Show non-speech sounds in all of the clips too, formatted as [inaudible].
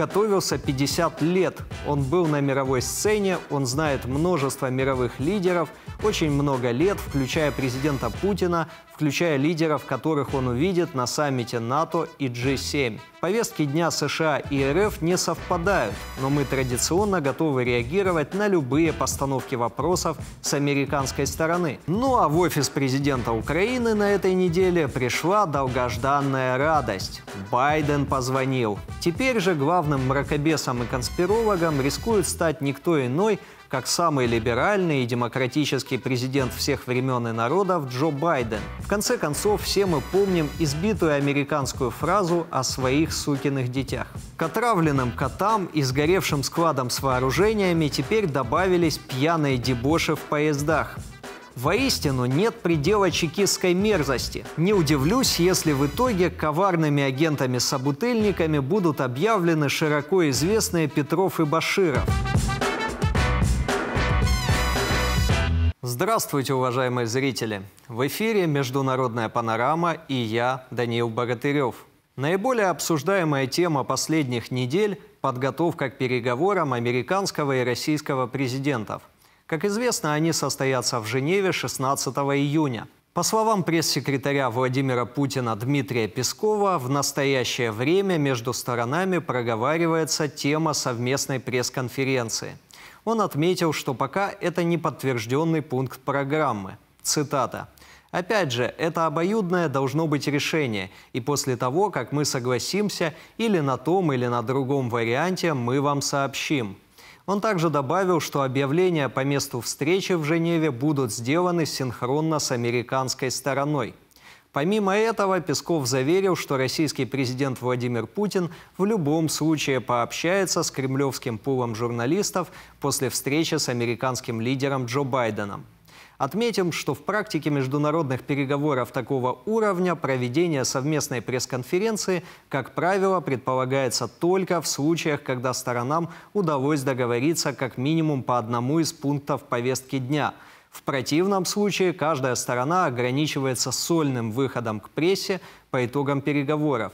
готовился 50 лет. Он был на мировой сцене, он знает множество мировых лидеров, очень много лет, включая президента Путина, включая лидеров, которых он увидит на саммите НАТО и G7. Повестки дня США и РФ не совпадают, но мы традиционно готовы реагировать на любые постановки вопросов с американской стороны. Ну а в офис президента Украины на этой неделе пришла долгожданная радость. Байден позвонил. Теперь же главным мракобесом и конспирологом рискует стать никто иной, как самый либеральный и демократический президент всех времен и народов Джо Байден. В конце концов, все мы помним избитую американскую фразу о своих сукиных детях. К отравленным котам и сгоревшим складам с вооружениями теперь добавились пьяные дебоши в поездах. Воистину нет предела чекистской мерзости. Не удивлюсь, если в итоге коварными агентами-собутыльниками будут объявлены широко известные Петров и Баширов. Здравствуйте, уважаемые зрители! В эфире «Международная панорама» и я, Даниил Богатырев. Наиболее обсуждаемая тема последних недель – подготовка к переговорам американского и российского президентов. Как известно, они состоятся в Женеве 16 июня. По словам пресс-секретаря Владимира Путина Дмитрия Пескова, в настоящее время между сторонами проговаривается тема совместной пресс-конференции – он отметил, что пока это не подтвержденный пункт программы. Цитата. Опять же, это обоюдное должно быть решение, и после того, как мы согласимся, или на том, или на другом варианте мы вам сообщим. Он также добавил, что объявления по месту встречи в Женеве будут сделаны синхронно с американской стороной. Помимо этого, Песков заверил, что российский президент Владимир Путин в любом случае пообщается с кремлевским пулом журналистов после встречи с американским лидером Джо Байденом. Отметим, что в практике международных переговоров такого уровня проведение совместной пресс-конференции, как правило, предполагается только в случаях, когда сторонам удалось договориться как минимум по одному из пунктов повестки дня – в противном случае каждая сторона ограничивается сольным выходом к прессе по итогам переговоров.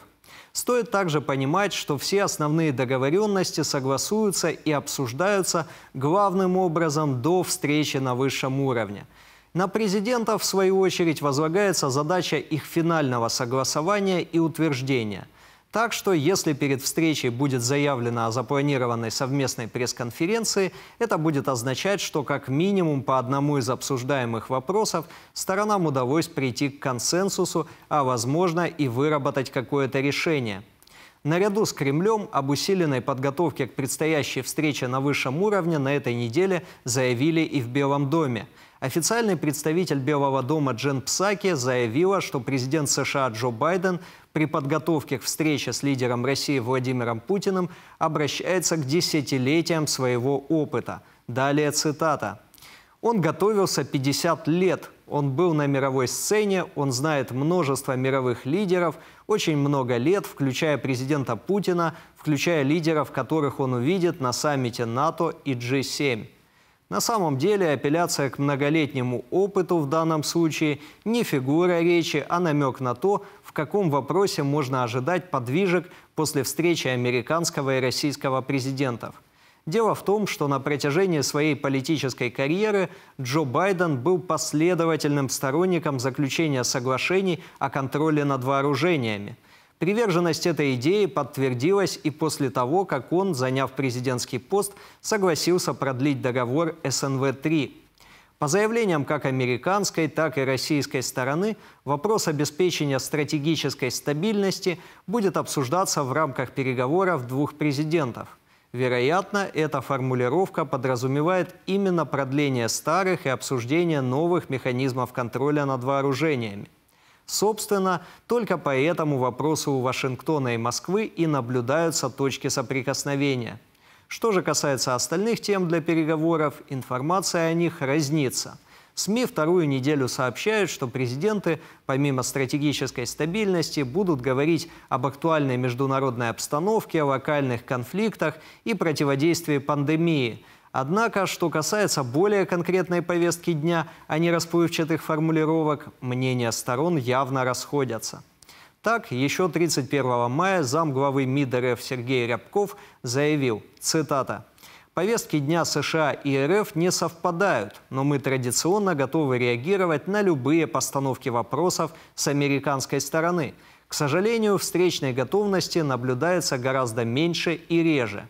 Стоит также понимать, что все основные договоренности согласуются и обсуждаются главным образом до встречи на высшем уровне. На президентов, в свою очередь, возлагается задача их финального согласования и утверждения – так что, если перед встречей будет заявлено о запланированной совместной пресс-конференции, это будет означать, что как минимум по одному из обсуждаемых вопросов сторонам удалось прийти к консенсусу, а возможно и выработать какое-то решение. Наряду с Кремлем об усиленной подготовке к предстоящей встрече на высшем уровне на этой неделе заявили и в Белом доме. Официальный представитель Белого дома Джен Псаки заявила, что президент США Джо Байден при подготовке к встрече с лидером России Владимиром Путиным обращается к десятилетиям своего опыта. Далее цитата. Он готовился 50 лет. Он был на мировой сцене, он знает множество мировых лидеров, очень много лет, включая президента Путина, включая лидеров, которых он увидит на саммите НАТО и G7. На самом деле апелляция к многолетнему опыту в данном случае не фигура речи, а намек на то, каком вопросе можно ожидать подвижек после встречи американского и российского президентов. Дело в том, что на протяжении своей политической карьеры Джо Байден был последовательным сторонником заключения соглашений о контроле над вооружениями. Приверженность этой идеи подтвердилась и после того, как он, заняв президентский пост, согласился продлить договор СНВ-3 по заявлениям как американской, так и российской стороны, вопрос обеспечения стратегической стабильности будет обсуждаться в рамках переговоров двух президентов. Вероятно, эта формулировка подразумевает именно продление старых и обсуждение новых механизмов контроля над вооружениями. Собственно, только по этому вопросу у Вашингтона и Москвы и наблюдаются точки соприкосновения – что же касается остальных тем для переговоров, информация о них разнится. СМИ вторую неделю сообщают, что президенты, помимо стратегической стабильности, будут говорить об актуальной международной обстановке, локальных конфликтах и противодействии пандемии. Однако, что касается более конкретной повестки дня, а не расплывчатых формулировок, мнения сторон явно расходятся. Так, еще 31 мая замглавы МИД РФ Сергей Рябков заявил, цитата, Повестки дня США и РФ не совпадают, но мы традиционно готовы реагировать на любые постановки вопросов с американской стороны. К сожалению, встречной готовности наблюдается гораздо меньше и реже.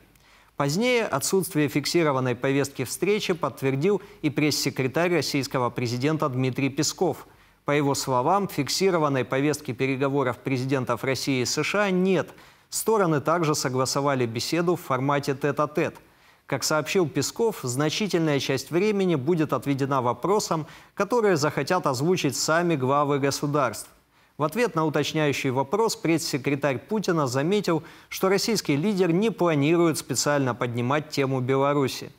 Позднее отсутствие фиксированной повестки встречи подтвердил и пресс-секретарь российского президента Дмитрий Песков – по его словам, фиксированной повестки переговоров президентов России и США нет. Стороны также согласовали беседу в формате тет-а-тет. -тет. Как сообщил Песков, значительная часть времени будет отведена вопросам, которые захотят озвучить сами главы государств. В ответ на уточняющий вопрос пресс-секретарь Путина заметил, что российский лидер не планирует специально поднимать тему Беларуси.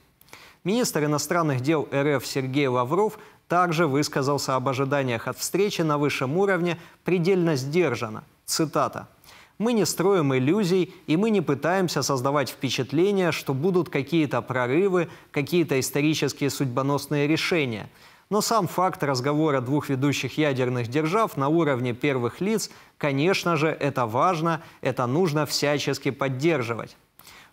Министр иностранных дел РФ Сергей Лавров также высказался об ожиданиях от встречи на высшем уровне предельно сдержанно. Цитата. «Мы не строим иллюзий, и мы не пытаемся создавать впечатление, что будут какие-то прорывы, какие-то исторические судьбоносные решения. Но сам факт разговора двух ведущих ядерных держав на уровне первых лиц, конечно же, это важно, это нужно всячески поддерживать.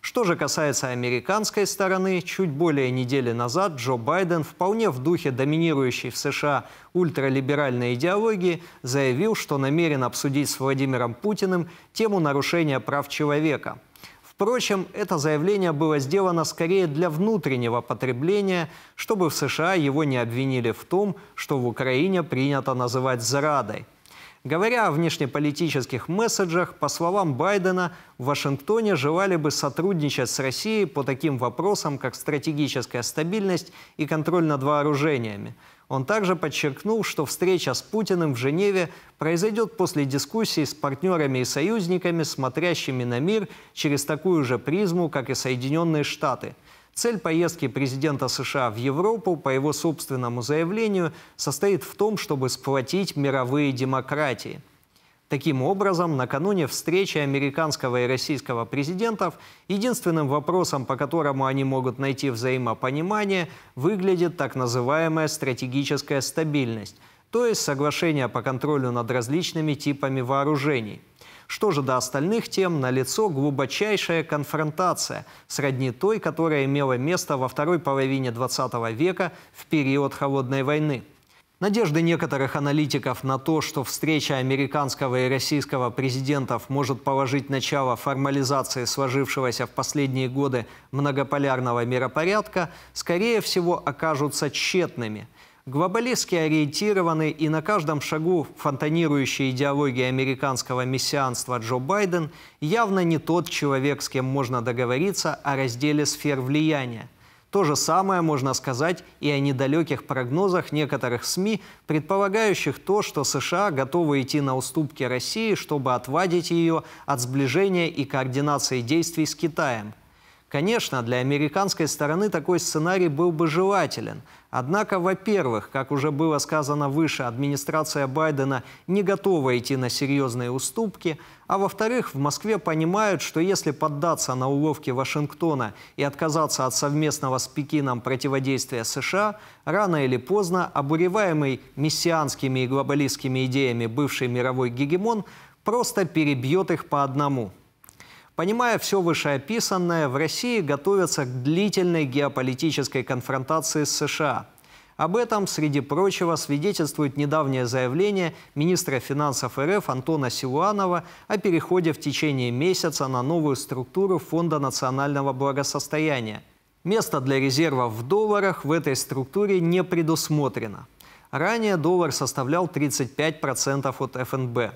Что же касается американской стороны, чуть более недели назад Джо Байден вполне в духе доминирующей в США ультралиберальной идеологии заявил, что намерен обсудить с Владимиром Путиным тему нарушения прав человека. Впрочем, это заявление было сделано скорее для внутреннего потребления, чтобы в США его не обвинили в том, что в Украине принято называть «зрадой». Говоря о внешнеполитических месседжах, по словам Байдена, в Вашингтоне желали бы сотрудничать с Россией по таким вопросам, как стратегическая стабильность и контроль над вооружениями. Он также подчеркнул, что встреча с Путиным в Женеве произойдет после дискуссии с партнерами и союзниками, смотрящими на мир через такую же призму, как и Соединенные Штаты – Цель поездки президента США в Европу, по его собственному заявлению, состоит в том, чтобы сплотить мировые демократии. Таким образом, накануне встречи американского и российского президентов единственным вопросом, по которому они могут найти взаимопонимание, выглядит так называемая стратегическая стабильность, то есть соглашение по контролю над различными типами вооружений – что же до остальных тем, налицо глубочайшая конфронтация, сродни той, которая имела место во второй половине XX века в период Холодной войны. Надежды некоторых аналитиков на то, что встреча американского и российского президентов может положить начало формализации сложившегося в последние годы многополярного миропорядка, скорее всего окажутся тщетными – Глобалистски ориентированный и на каждом шагу фонтанирующей идеологии американского мессианства Джо Байден явно не тот человек, с кем можно договориться о разделе сфер влияния. То же самое можно сказать и о недалеких прогнозах некоторых СМИ, предполагающих то, что США готовы идти на уступки России, чтобы отвадить ее от сближения и координации действий с Китаем. Конечно, для американской стороны такой сценарий был бы желателен, Однако, во-первых, как уже было сказано выше, администрация Байдена не готова идти на серьезные уступки, а во-вторых, в Москве понимают, что если поддаться на уловки Вашингтона и отказаться от совместного с Пекином противодействия США, рано или поздно обуреваемый мессианскими и глобалистскими идеями бывший мировой гегемон просто перебьет их по одному – Понимая все вышеописанное, в России готовятся к длительной геополитической конфронтации с США. Об этом, среди прочего, свидетельствует недавнее заявление министра финансов РФ Антона Силуанова о переходе в течение месяца на новую структуру Фонда национального благосостояния. Место для резервов в долларах в этой структуре не предусмотрено. Ранее доллар составлял 35% от ФНБ.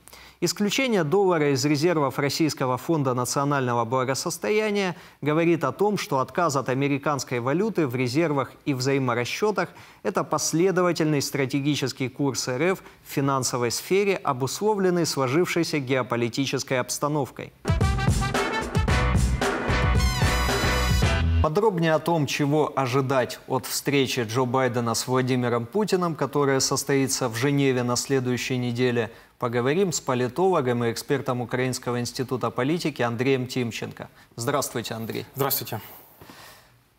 Исключение доллара из резервов Российского фонда национального благосостояния говорит о том, что отказ от американской валюты в резервах и взаиморасчетах – это последовательный стратегический курс РФ в финансовой сфере, обусловленный сложившейся геополитической обстановкой. Подробнее о том, чего ожидать от встречи Джо Байдена с Владимиром Путиным, которая состоится в Женеве на следующей неделе, поговорим с политологом и экспертом Украинского института политики Андреем Тимченко. Здравствуйте, Андрей. Здравствуйте.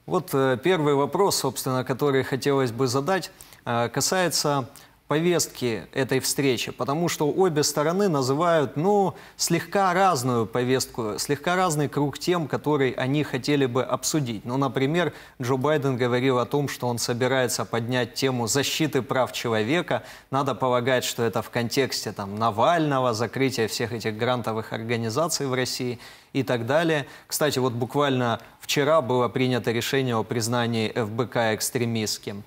Вот э, первый вопрос, собственно, который хотелось бы задать, э, касается повестки этой встречи, потому что обе стороны называют, ну, слегка разную повестку, слегка разный круг тем, который они хотели бы обсудить. Ну, например, Джо Байден говорил о том, что он собирается поднять тему защиты прав человека. Надо полагать, что это в контексте там, Навального, закрытия всех этих грантовых организаций в России и так далее. Кстати, вот буквально вчера было принято решение о признании ФБК экстремистским.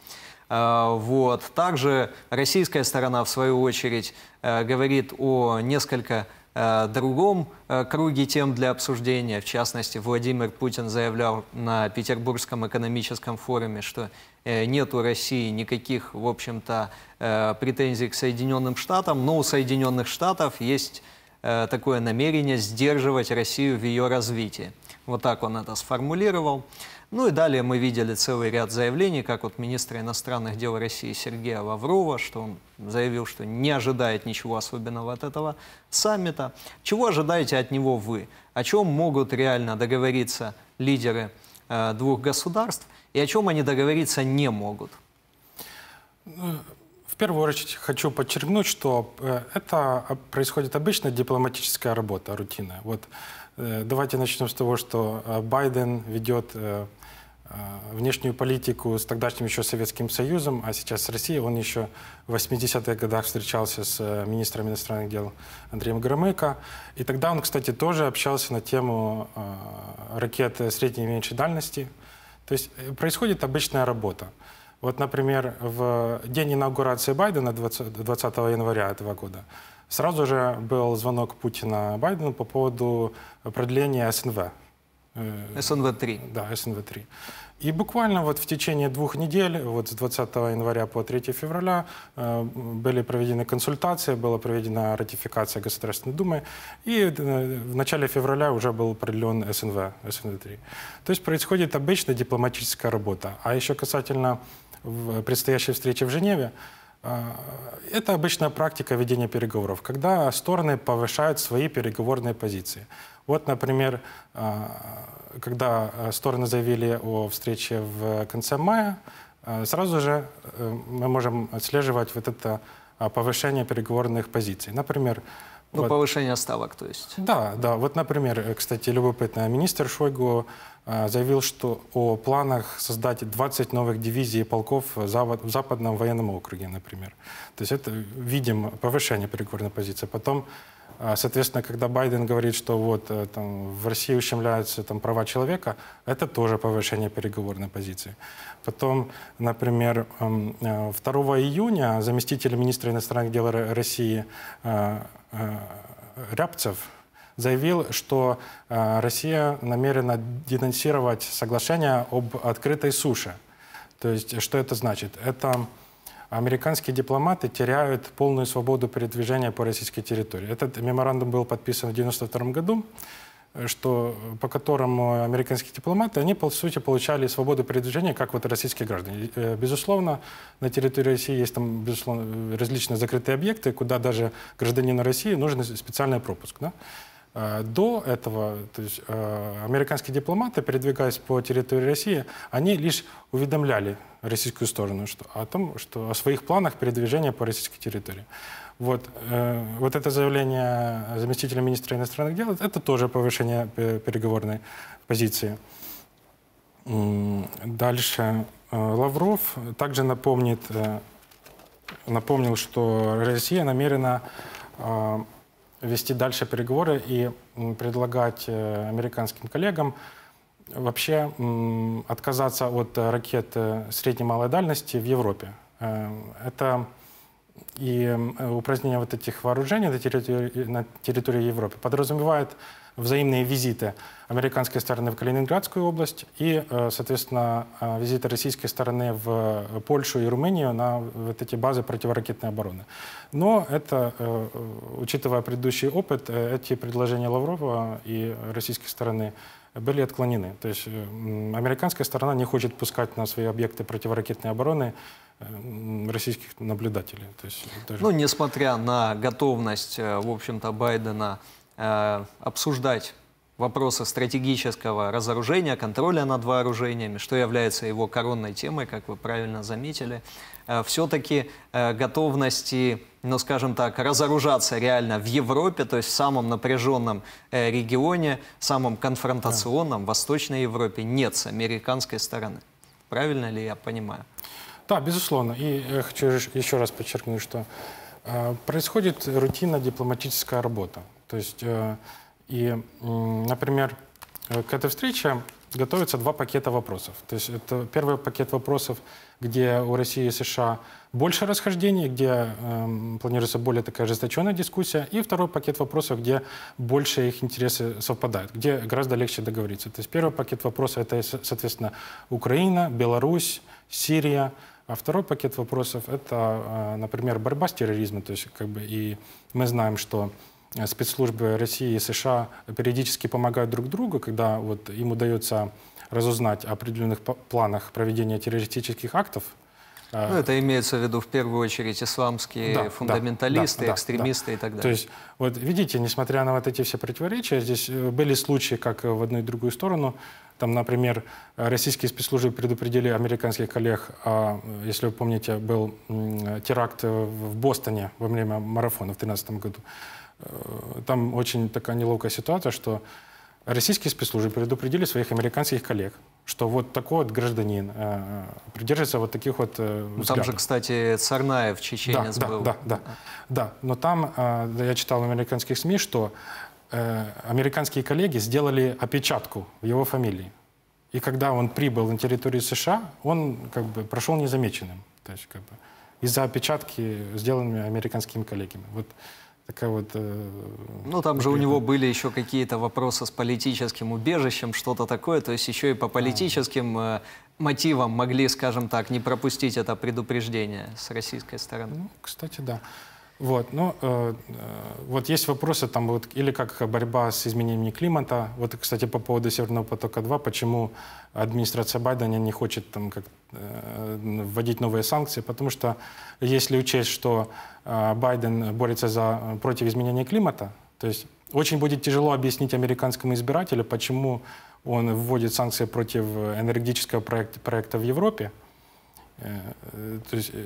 А, вот. Также российская сторона, в свою очередь, э, говорит о несколько э, другом э, круге тем для обсуждения. В частности, Владимир Путин заявлял на Петербургском экономическом форуме, что нет у России никаких, в общем-то, претензий к Соединенным Штатам, но у Соединенных Штатов есть такое намерение сдерживать Россию в ее развитии. Вот так он это сформулировал. Ну и далее мы видели целый ряд заявлений, как вот министра иностранных дел России Сергея Лаврова, что он заявил, что не ожидает ничего особенного от этого саммита. Чего ожидаете от него вы? О чем могут реально договориться лидеры э, двух государств и о чем они договориться не могут? В первую очередь хочу подчеркнуть, что э, это э, происходит обычно дипломатическая работа, рутина. Вот Э, давайте начнем с того, что э, Байден ведет э, внешнюю политику с тогдашним еще Советским Союзом, а сейчас с Россией. Он еще в 80-х годах встречался с министром иностранных дел Андреем Громыко. И тогда он, кстати, тоже общался на тему ракет средней и меньшей дальности. То есть происходит обычная работа. Вот, например, в день инаугурации Байдена 20, 20 января этого года – Сразу же был звонок Путина Байдену по поводу продления СНВ. Э, СНВ-3. Да, СНВ-3. И буквально вот в течение двух недель, вот с 20 января по 3 февраля, э, были проведены консультации, была проведена ратификация Государственной Думы, и э, в начале февраля уже был определен СНВ, СНВ-3. То есть происходит обычная дипломатическая работа. А еще касательно предстоящей встречи в Женеве, а, это обычная практика ведения переговоров, когда стороны повышают свои переговорные позиции. Вот, например, а, когда стороны заявили о встрече в конце мая, а, сразу же э, мы можем отслеживать вот это повышение переговорных позиций. Например, ну, вот, повышение ставок, то есть. Да, да. Вот, например, э, кстати, любопытно, министр Шойгу Э, заявил что о планах создать 20 новых дивизий и полков э, в Западном военном округе, например. То есть это, видим, повышение переговорной позиции. Потом, э, соответственно, когда Байден говорит, что вот там, в России ущемляются там, права человека, это тоже повышение переговорной позиции. Потом, например, 2 эм, июня заместитель министра иностранных дел России Рябцев заявил, что э, Россия намерена денонсировать соглашение об открытой суше. То есть что это значит? Это американские дипломаты теряют полную свободу передвижения по российской территории. Этот меморандум был подписан в 1992 году, э, что, по которому американские дипломаты, они, по сути, получали свободу передвижения, как вот российские граждане. Э, безусловно, на территории России есть там, безусловно, различные закрытые объекты, куда даже гражданину России нужен специальный пропуск. Да? Э, до этого то есть, э, американские дипломаты, передвигаясь по территории России, они лишь уведомляли российскую сторону что, о том, что о своих планах передвижения по российской территории. Вот, э, вот это заявление заместителя министра иностранных дел, это тоже повышение переговорной позиции. Дальше э, Лавров также напомнит, напомнил, что Россия намерена вести дальше переговоры и предлагать э, американским коллегам вообще отказаться от э, ракет э, средней-малой дальности в Европе. Это и упразднение вот этих вооружений на территории, на территории Европы подразумевает взаимные визиты американской стороны в Калининградскую область и, э, соответственно, э, визиты российской стороны в э, Польшу и Румынию на вот эти базы противоракетной обороны. Но это, учитывая предыдущий опыт, эти предложения Лаврова и российской стороны были отклонены. То есть американская сторона не хочет пускать на свои объекты противоракетной обороны российских наблюдателей. То есть, даже... Ну, несмотря на готовность, в общем-то, Байдена Э, обсуждать вопросы стратегического разоружения, контроля над вооружениями, что является его коронной темой, как вы правильно заметили, э, все-таки э, готовности, ну скажем так, разоружаться реально в Европе, то есть в самом напряженном регионе, самом конфронтационном, да. Восточной Европе, нет с американской стороны. Правильно ли я понимаю? Да, безусловно. И я хочу еще раз подчеркнуть, что происходит рутинная дипломатическая работа. То есть, э, и, например, э, к этой встрече готовятся два пакета вопросов. То есть это первый пакет вопросов, где у России и США больше расхождений, где э, планируется более такая ожесточенная дискуссия, и второй пакет вопросов, где больше их интересы совпадают, где гораздо легче договориться. То есть первый пакет вопросов это, соответственно, Украина, Беларусь, Сирия, а второй пакет вопросов это, э, например, борьба с терроризмом. То есть как бы и мы знаем, что спецслужбы России и США периодически помогают друг другу, когда вот им удается разузнать о определенных планах проведения террористических актов. Э, ну, это имеется в виду в первую очередь исламские да, фундаменталисты, да, да, экстремисты да, и так далее. То есть, вот видите, несмотря на вот эти все противоречия, здесь э, были случаи как в одну и другую сторону. Там, например, российские спецслужбы предупредили американских коллег, а, если вы помните, был теракт в Бостоне во время марафона в 2013 году. Э, там очень такая неловкая ситуация, что российские спецслужбы предупредили своих американских коллег, что вот такой вот гражданин э, э придерживается вот таких вот э, ну, Там же, кстати, Царнаев, чеченец да, был. Да, да, да. да. Но там, э, я читал в американских СМИ, что э, американские коллеги сделали опечатку в его фамилии. И когда он прибыл на территорию США, он как бы прошел незамеченным. То есть как бы из-за опечатки, сделанной американскими коллегами. Вот такая вот... Э, ну, там же у него были еще какие-то вопросы с политическим убежищем, что-то такое, то есть еще и по политическим э, мотивам могли, скажем так, не пропустить это предупреждение с российской стороны. Ну, кстати, да. Вот, ну, э, э, вот есть вопросы там вот, или как борьба с изменением климата. Вот, кстати, по поводу Северного потока-2, почему администрация Байдена не хочет там как э, вводить новые санкции, потому что если учесть, что э, Байден борется за, против изменения климата, то есть очень будет тяжело объяснить американскому избирателю, почему он вводит санкции против энергетического проекта, проекта в Европе, э, э то есть, э,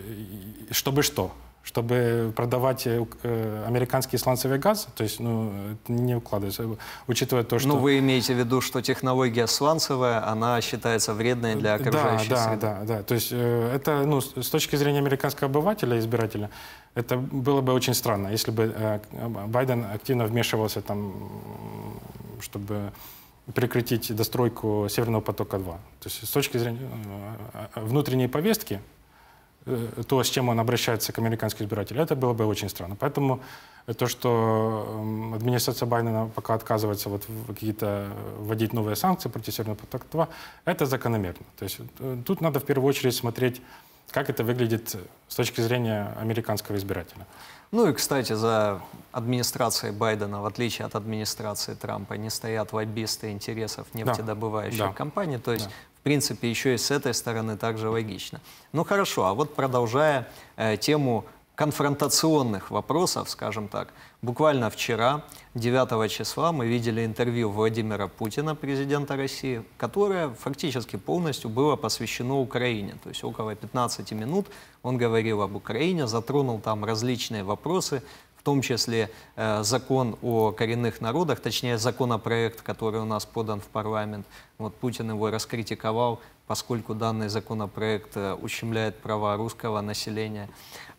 чтобы что чтобы продавать э, э, американский сланцевый газ, то есть, ну, это не укладывается, учитывая то, ну, что... Ну, вы имеете в виду, что технология сланцевая, она считается вредной для окружающей да, да, среды? Да, да, да. То есть, э, это, ну, с точки зрения американского обывателя, избирателя, это было бы очень странно, если бы Байден активно вмешивался там, чтобы прекратить достройку Северного потока-2. То есть, с точки зрения внутренней повестки, Э, то, с чем он обращается к американским избирателям, это было бы очень странно. Поэтому э, то, что эм, администрация Байдена пока отказывается вот какие-то э, вводить новые санкции против Северного потока-2, это закономерно. То есть тут надо в первую очередь смотреть, как это выглядит с точки зрения американского избирателя. Ну и, кстати, за администрацией Байдена, в отличие от администрации Трампа, не стоят лоббисты интересов нефтедобывающих да. компаний. То есть да в принципе, еще и с этой стороны также логично. Ну хорошо, а вот продолжая э, тему конфронтационных вопросов, скажем так, буквально вчера, 9 числа, мы видели интервью Владимира Путина, президента России, которое фактически полностью было посвящено Украине. То есть около 15 минут он говорил об Украине, затронул там различные вопросы, в том числе э, закон о коренных народах, точнее законопроект, который у нас подан в парламент. Вот Путин его раскритиковал, поскольку данный законопроект э, ущемляет права русского населения.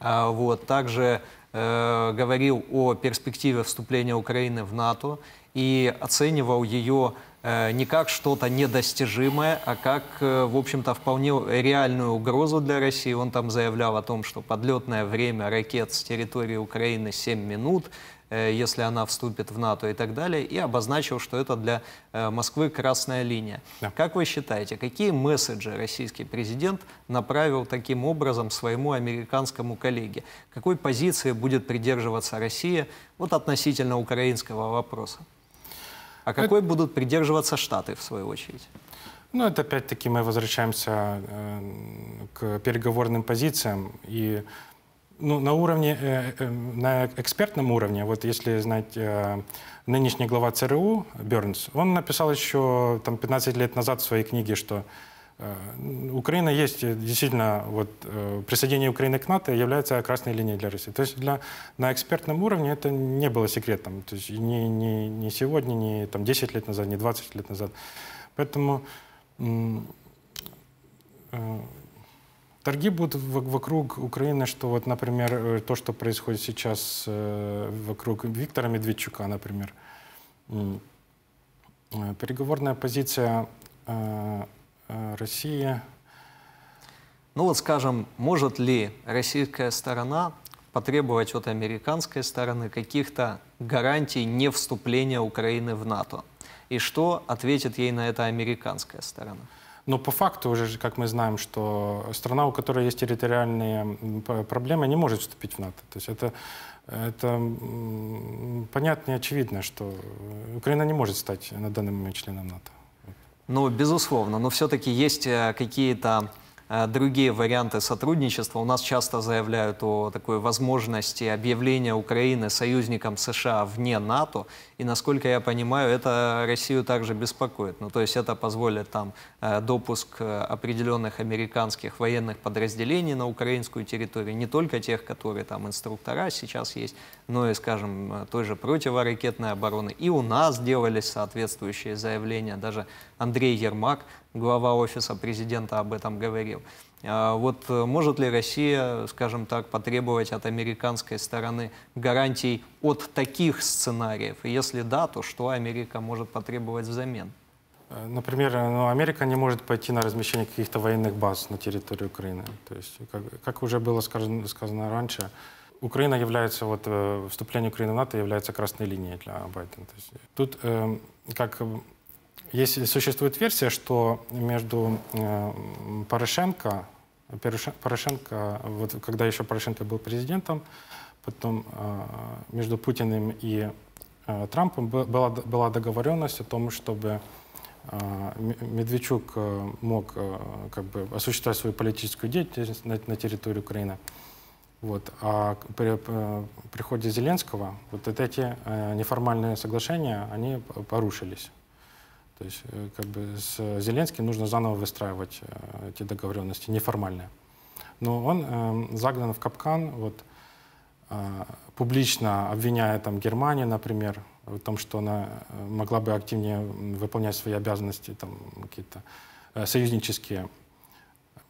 А, вот, также э, говорил о перспективе вступления Украины в НАТО и оценивал ее Э, не как что-то недостижимое, а как, э, в общем-то, вполне реальную угрозу для России. Он там заявлял о том, что подлетное время ракет с территории Украины 7 минут, э, если она вступит в НАТО и так далее, и обозначил, что это для Москвы красная линия. Да. Как вы считаете, какие месседжи российский президент направил таким образом своему американскому коллеге? Какой позиции будет придерживаться Россия вот относительно украинского вопроса? А э, какой это... будут придерживаться Штаты, в свою очередь? Ну, это опять-таки мы возвращаемся э, к переговорным позициям. И ну, на уровне, э, э, на экспертном уровне, вот если знать э, нынешний глава ЦРУ Бернс, он написал еще там 15 лет назад в своей книге, что Э, Украина есть э, действительно, вот э, присоединение Украины к НАТО является красной линией для России. То есть для, на экспертном уровне это не было секретом. То есть ни, ни, ни сегодня, ни там, 10 лет назад, ни 20 лет назад. Поэтому Торги будут вокруг Украины, что вот, например, то, что происходит сейчас вокруг Виктора Медведчука, например. Переговорная позиция Э, Россия. Ну вот, скажем, может ли российская сторона потребовать от американской стороны каких-то гарантий не вступления Украины в НАТО? И что ответит ей на это американская сторона? Но ну, по факту уже, как мы знаем, что страна, у которой есть территориальные проблемы, не может вступить в НАТО. То есть это, это понятно и очевидно, что Украина не может стать на данный момент членом НАТО. Ну, безусловно, но все-таки есть э, какие-то а, другие варианты сотрудничества. У нас часто заявляют о такой возможности объявления Украины союзником США вне НАТО. И, насколько я понимаю, это Россию также беспокоит. Ну, то есть это позволит там э, допуск э, определенных американских военных подразделений на украинскую территорию, не только тех, которые там инструктора сейчас есть, но и, скажем, э, той же противоракетной обороны. И у нас делались соответствующие заявления. Даже Андрей Ермак глава офиса президента об этом говорил. А вот э, может ли Россия, скажем так, потребовать от американской стороны гарантий от таких сценариев? И если да, то что Америка может потребовать взамен? Э, например, э, ну, Америка не может пойти на размещение каких-то военных баз на территории Украины. То есть, как, как уже было сказано, сказано раньше, Украина является, вот, вступление Украины в НАТО является красной линией для Байдена. То есть, тут, э, как есть, существует версия, что между э, Порошенко, Порошенко, вот когда еще Порошенко был президентом, потом э, между Путиным и э, Трампом была, была договоренность о том, чтобы Медведчук мог как бы, осуществлять свою политическую деятельность на, на территории Украины. Вот. А при приходе Зеленского вот эти неформальные соглашения, они порушились. То есть э, как бы с Зеленским нужно заново выстраивать э, эти договоренности неформальные. Но он эм, загнан в капкан, вот, э, публично обвиняя там, Германию, например, в том, что она могла бы активнее выполнять свои обязанности там, какие-то союзнические.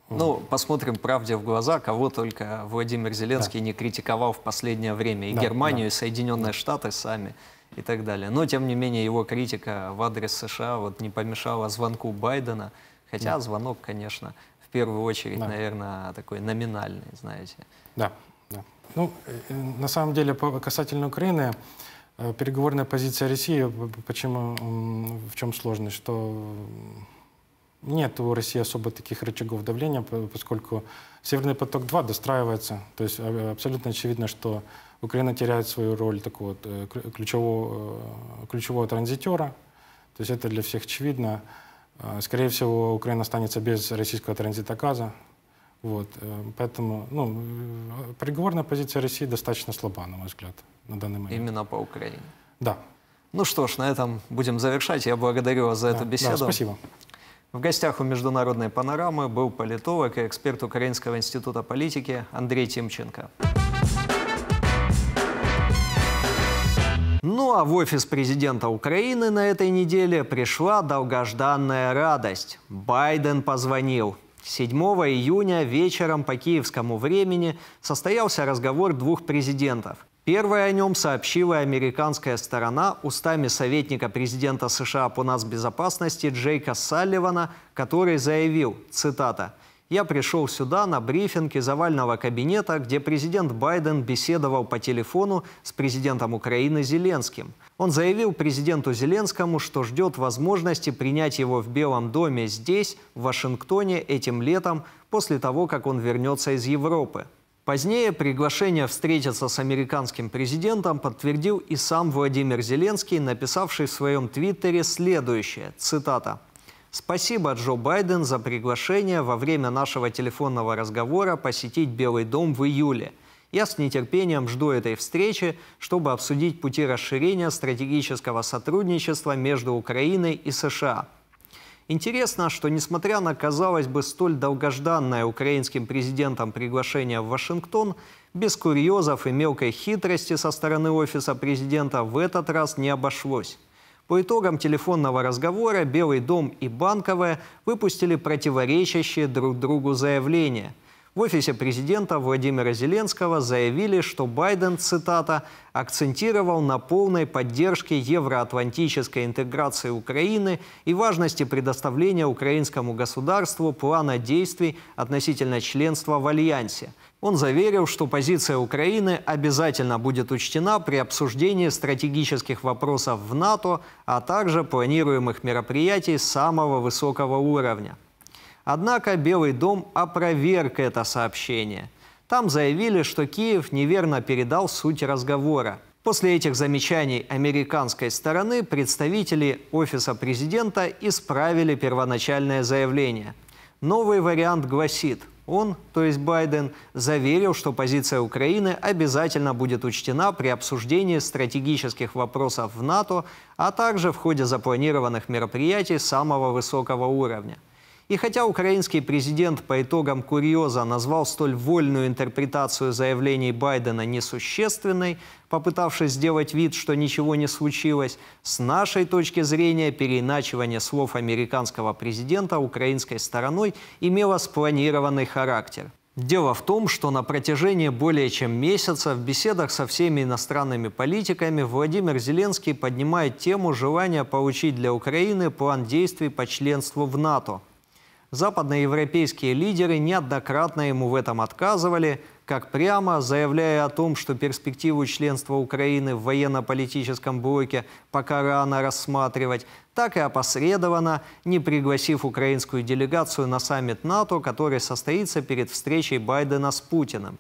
Ну, посмотрим правде в глаза, кого только Владимир Зеленский да. не критиковал в последнее время. И да, Германию, да. и Соединенные Штаты сами и так далее. Но, тем не менее, его критика в адрес США вот не помешала звонку Байдена, хотя да. звонок, конечно, в первую очередь, да. наверное, такой номинальный, знаете. Да, да. Ну, э, на самом деле, касательно Украины, э, переговорная позиция России, почему, в чем сложность, что нет у России особо таких рычагов давления, поскольку Северный поток-2 достраивается. То есть а, абсолютно очевидно, что Украина теряет свою роль такого э, э, ключевого, ключевого транзитера. То есть это для всех очевидно. Э, скорее всего, Украина останется без российского транзита газа. Вот, поэтому ну, приговорная позиция России достаточно слаба, на мой взгляд, на данный момент. Именно по Украине? Да. Ну что ж, на этом будем завершать. Я благодарю вас за да, эту беседу. Да, спасибо. В гостях у «Международной панорамы» был политолог и эксперт Украинского института политики Андрей Тимченко. Ну а в офис президента Украины на этой неделе пришла долгожданная радость. Байден позвонил. 7 июня вечером по киевскому времени состоялся разговор двух президентов. Первое о нем сообщила американская сторона устами советника президента США по нацбезопасности Джейка Салливана, который заявил, цитата, я пришел сюда на брифинг из овального кабинета, где президент Байден беседовал по телефону с президентом Украины Зеленским. Он заявил президенту Зеленскому, что ждет возможности принять его в Белом доме здесь, в Вашингтоне, этим летом, после того, как он вернется из Европы. Позднее приглашение встретиться с американским президентом подтвердил и сам Владимир Зеленский, написавший в своем твиттере следующее, цитата – Спасибо, Джо Байден, за приглашение во время нашего телефонного разговора посетить Белый дом в июле. Я с нетерпением жду этой встречи, чтобы обсудить пути расширения стратегического сотрудничества между Украиной и США. Интересно, что несмотря на, казалось бы, столь долгожданное украинским президентом приглашение в Вашингтон, без курьезов и мелкой хитрости со стороны офиса президента в этот раз не обошлось. По итогам телефонного разговора Белый дом и Банковая выпустили противоречащие друг другу заявления. В офисе президента Владимира Зеленского заявили, что Байден, цитата, акцентировал на полной поддержке евроатлантической интеграции Украины и важности предоставления украинскому государству плана действий относительно членства в Альянсе – он заверил, что позиция Украины обязательно будет учтена при обсуждении стратегических вопросов в НАТО, а также планируемых мероприятий самого высокого уровня. Однако Белый дом опроверг это сообщение. Там заявили, что Киев неверно передал суть разговора. После этих замечаний американской стороны представители Офиса президента исправили первоначальное заявление. Новый вариант гласит – он, то есть Байден, заверил, что позиция Украины обязательно будет учтена при обсуждении стратегических вопросов в НАТО, а также в ходе запланированных мероприятий самого высокого уровня – и хотя украинский президент по итогам курьеза назвал столь вольную интерпретацию заявлений Байдена несущественной, попытавшись сделать вид, что ничего не случилось, с нашей точки зрения переиначивание слов американского президента украинской стороной имело спланированный характер. Дело в том, что на протяжении более чем месяца в беседах со всеми иностранными политиками Владимир Зеленский поднимает тему желания получить для Украины план действий по членству в НАТО – Западноевропейские лидеры неоднократно ему в этом отказывали, как прямо заявляя о том, что перспективу членства Украины в военно-политическом блоке пока рано рассматривать, так и опосредованно, не пригласив украинскую делегацию на саммит НАТО, который состоится перед встречей Байдена с Путиным.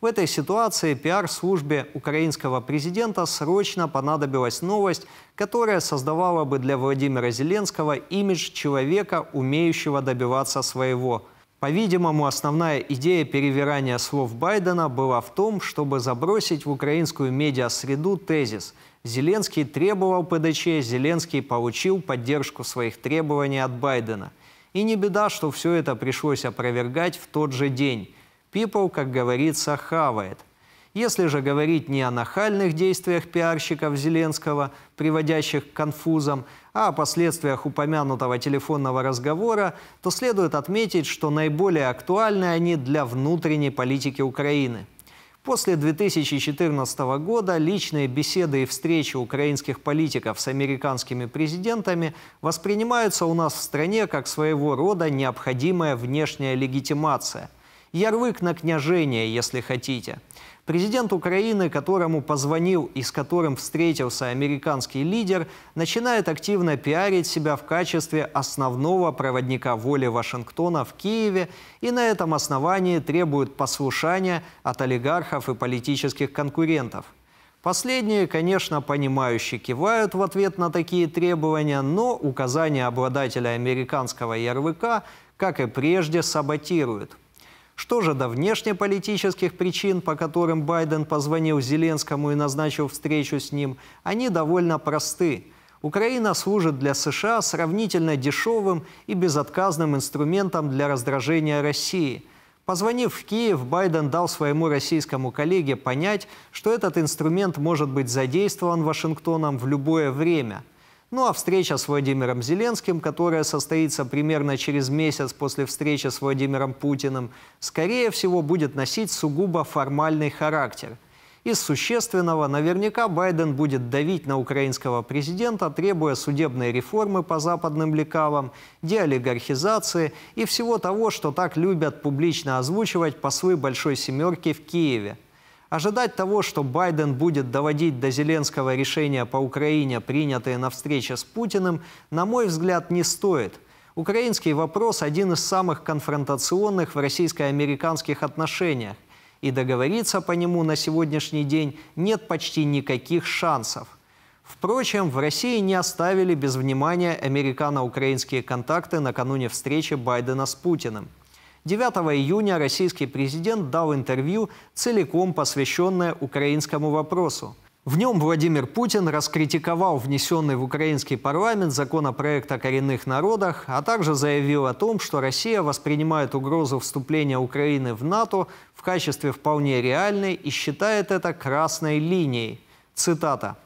В этой ситуации пиар-службе украинского президента срочно понадобилась новость, которая создавала бы для Владимира Зеленского имидж человека, умеющего добиваться своего. По-видимому, основная идея перевирания слов Байдена была в том, чтобы забросить в украинскую среду тезис «Зеленский требовал ПДЧ, Зеленский получил поддержку своих требований от Байдена». И не беда, что все это пришлось опровергать в тот же день. People, как говорится, хавает. Если же говорить не о нахальных действиях пиарщиков Зеленского, приводящих к конфузам, а о последствиях упомянутого телефонного разговора, то следует отметить, что наиболее актуальны они для внутренней политики Украины. После 2014 года личные беседы и встречи украинских политиков с американскими президентами воспринимаются у нас в стране как своего рода необходимая внешняя легитимация – Ярвык на княжение, если хотите. Президент Украины, которому позвонил и с которым встретился американский лидер, начинает активно пиарить себя в качестве основного проводника воли Вашингтона в Киеве и на этом основании требует послушания от олигархов и политических конкурентов. Последние, конечно, понимающие, кивают в ответ на такие требования, но указания обладателя американского ярвыка, как и прежде, саботируют. Что же до внешнеполитических причин, по которым Байден позвонил Зеленскому и назначил встречу с ним, они довольно просты. Украина служит для США сравнительно дешевым и безотказным инструментом для раздражения России. Позвонив в Киев, Байден дал своему российскому коллеге понять, что этот инструмент может быть задействован Вашингтоном в любое время – ну а встреча с Владимиром Зеленским, которая состоится примерно через месяц после встречи с Владимиром Путиным, скорее всего будет носить сугубо формальный характер. Из существенного наверняка Байден будет давить на украинского президента, требуя судебной реформы по западным лекалам, деолигархизации и всего того, что так любят публично озвучивать послы Большой Семерки в Киеве – Ожидать того, что Байден будет доводить до Зеленского решения по Украине, принятые на встрече с Путиным, на мой взгляд, не стоит. Украинский вопрос – один из самых конфронтационных в российско-американских отношениях. И договориться по нему на сегодняшний день нет почти никаких шансов. Впрочем, в России не оставили без внимания американо-украинские контакты накануне встречи Байдена с Путиным – 9 июня российский президент дал интервью, целиком посвященное украинскому вопросу. В нем Владимир Путин раскритиковал внесенный в украинский парламент законопроект о коренных народах, а также заявил о том, что Россия воспринимает угрозу вступления Украины в НАТО в качестве вполне реальной и считает это красной линией. Цитата.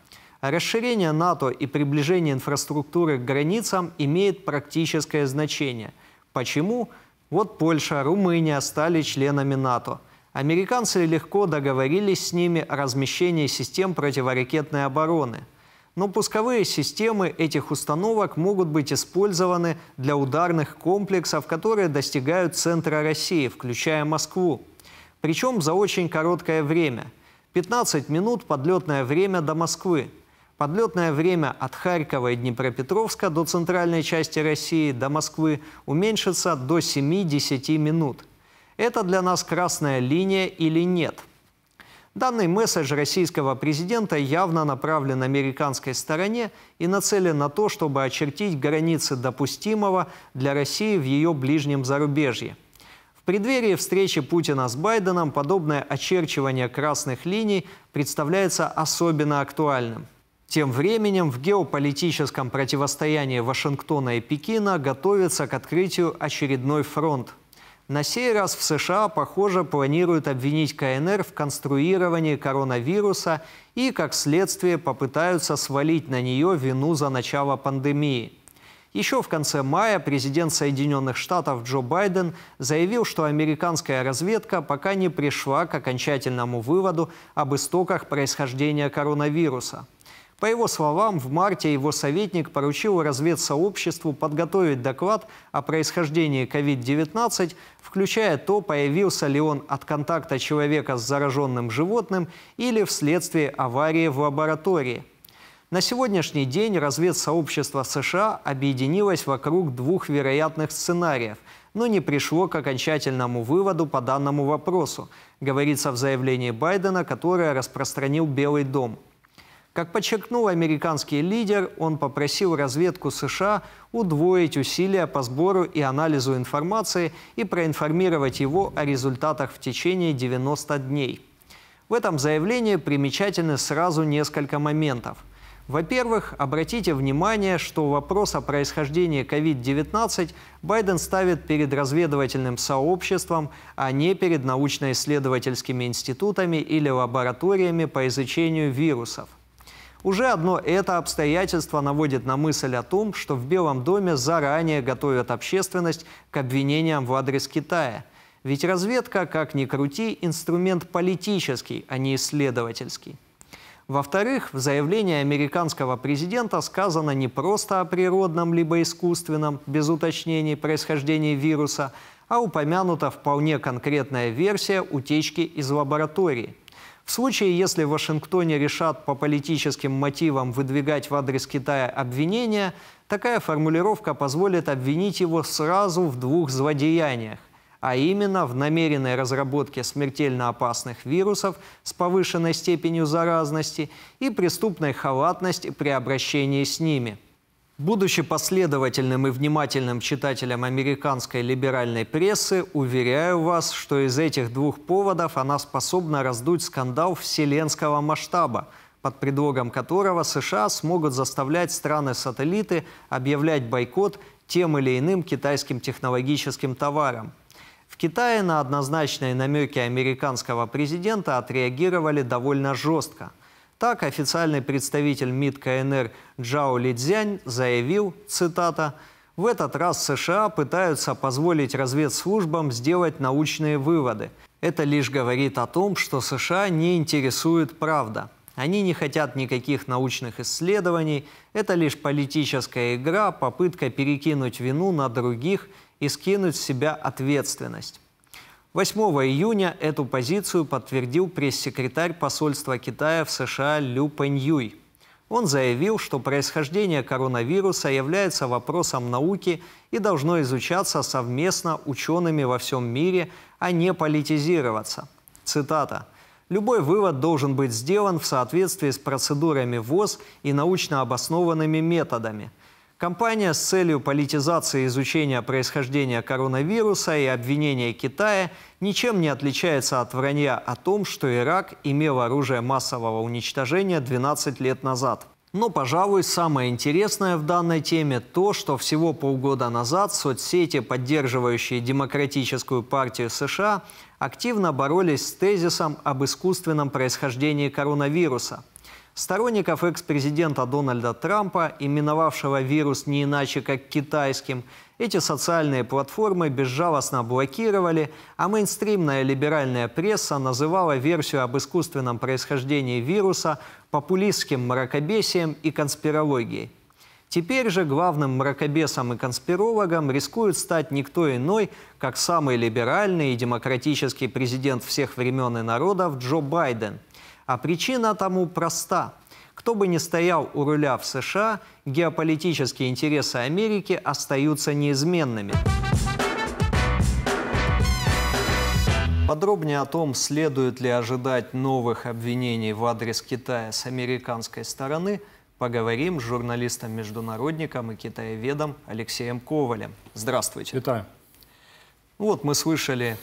«Расширение НАТО и приближение инфраструктуры к границам имеет практическое значение. Почему? Вот Польша, Румыния стали членами НАТО. Американцы легко договорились с ними о размещении систем противоракетной обороны. Но пусковые системы этих установок могут быть использованы для ударных комплексов, которые достигают центра России, включая Москву. Причем за очень короткое время. 15 минут подлетное время до Москвы – Подлетное время от Харькова и Днепропетровска до центральной части России до Москвы уменьшится до 7-10 минут. Это для нас красная линия или нет? Данный месседж российского президента явно направлен американской стороне и нацелен на то, чтобы очертить границы допустимого для России в ее ближнем зарубежье. В преддверии встречи Путина с Байденом подобное очерчивание красных линий представляется особенно актуальным. Тем временем в геополитическом противостоянии Вашингтона и Пекина готовится к открытию очередной фронт. На сей раз в США, похоже, планируют обвинить КНР в конструировании коронавируса и, как следствие, попытаются свалить на нее вину за начало пандемии. Еще в конце мая президент Соединенных Штатов Джо Байден заявил, что американская разведка пока не пришла к окончательному выводу об истоках происхождения коронавируса – по его словам, в марте его советник поручил разведсообществу подготовить доклад о происхождении COVID-19, включая то, появился ли он от контакта человека с зараженным животным или вследствие аварии в лаборатории. На сегодняшний день разведсообщество США объединилось вокруг двух вероятных сценариев, но не пришло к окончательному выводу по данному вопросу, говорится в заявлении Байдена, которое распространил Белый дом – как подчеркнул американский лидер, он попросил разведку США удвоить усилия по сбору и анализу информации и проинформировать его о результатах в течение 90 дней. В этом заявлении примечательны сразу несколько моментов. Во-первых, обратите внимание, что вопрос о происхождении COVID-19 Байден ставит перед разведывательным сообществом, а не перед научно-исследовательскими институтами или лабораториями по изучению вирусов – уже одно это обстоятельство наводит на мысль о том, что в Белом доме заранее готовят общественность к обвинениям в адрес Китая. Ведь разведка, как ни крути, инструмент политический, а не исследовательский. Во-вторых, в заявлении американского президента сказано не просто о природном либо искусственном, без уточнений происхождения вируса, а упомянута вполне конкретная версия утечки из лаборатории – в случае, если в Вашингтоне решат по политическим мотивам выдвигать в адрес Китая обвинения, такая формулировка позволит обвинить его сразу в двух злодеяниях а именно в намеренной разработке смертельно опасных вирусов с повышенной степенью заразности и преступной халатности при обращении с ними – Будучи последовательным и внимательным читателем американской либеральной прессы, уверяю вас, что из этих двух поводов она способна раздуть скандал вселенского масштаба, под предлогом которого США смогут заставлять страны-сателлиты объявлять бойкот тем или иным китайским технологическим товарам. В Китае на однозначные намеки американского президента отреагировали довольно жестко – так, официальный представитель МИД КНР Джао Лидзянь заявил, цитата, «В этот раз США пытаются позволить разведслужбам сделать научные выводы. Это лишь говорит о том, что США не интересует правда. Они не хотят никаких научных исследований, это лишь политическая игра, попытка перекинуть вину на других и скинуть с себя ответственность». 8 июня эту позицию подтвердил пресс-секретарь посольства Китая в США Лю Пэньюй. Он заявил, что происхождение коронавируса является вопросом науки и должно изучаться совместно учеными во всем мире, а не политизироваться. Цитата. Любой вывод должен быть сделан в соответствии с процедурами ВОЗ и научно обоснованными методами – Компания с целью политизации изучения происхождения коронавируса и обвинения Китая ничем не отличается от вранья о том, что Ирак имел оружие массового уничтожения 12 лет назад. Но, пожалуй, самое интересное в данной теме то, что всего полгода назад соцсети, поддерживающие Демократическую партию США, активно боролись с тезисом об искусственном происхождении коронавируса – Сторонников экс-президента Дональда Трампа, именовавшего вирус не иначе, как китайским, эти социальные платформы безжалостно блокировали, а мейнстримная либеральная пресса называла версию об искусственном происхождении вируса популистским мракобесием и конспирологией. Теперь же главным мракобесом и конспирологом рискует стать никто иной, как самый либеральный и демократический президент всех времен и народов Джо Байден – а причина тому проста. Кто бы ни стоял у руля в США, геополитические интересы Америки остаются неизменными. Подробнее о том, следует ли ожидать новых обвинений в адрес Китая с американской стороны, поговорим с журналистом-международником и китаеведом Алексеем Ковалем. Здравствуйте. Китай. Вот мы слышали